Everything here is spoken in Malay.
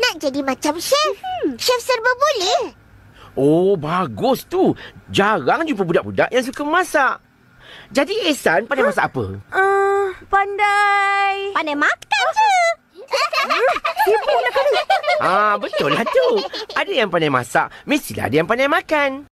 Nak jadi macam chef. Hmm. Chef serba boleh. Oh, bagus tu. Jarang jumpa budak-budak yang suka masak. Jadi Ihsan pandai huh? masak apa? Uh, pandai. Pandai makan oh. je. Sibuklah kena. Ah, betul lah tu. Ada yang pandai masak, mestilah ada yang pandai makan.